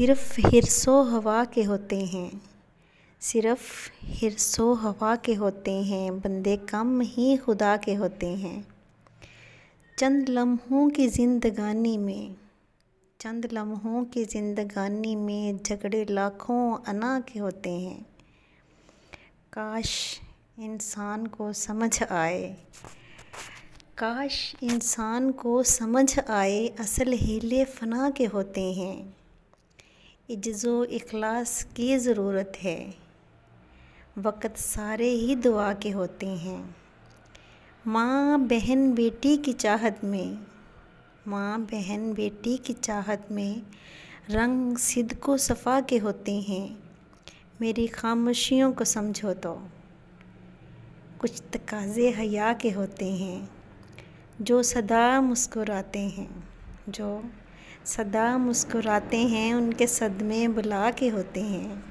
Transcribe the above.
सिर्फ हिरसो हवा के होते हैं सिर्फ हिरसो हवा के होते हैं बंदे कम ही खुदा के होते हैं चंद लम्हों की जिंदगानी में चंद लम्हों की जिंदगानी में झगड़े लाखों अना के होते हैं काश इंसान को समझ आए काश इंसान को समझ आए असल हीले फना के होते हैं इज्ज़ो इखलास की ज़रूरत है वक़्त सारे ही दुआ के होते हैं माँ बहन बेटी की चाहत में माँ बहन बेटी की चाहत में रंग सिद को सफ़ा के होते हैं मेरी खामोशियों को समझो तो कुछ तकाजे हया के होते हैं जो सदा मुस्कुराते हैं जो सदा मुस्कुराते हैं उनके सदमे बुला के होते हैं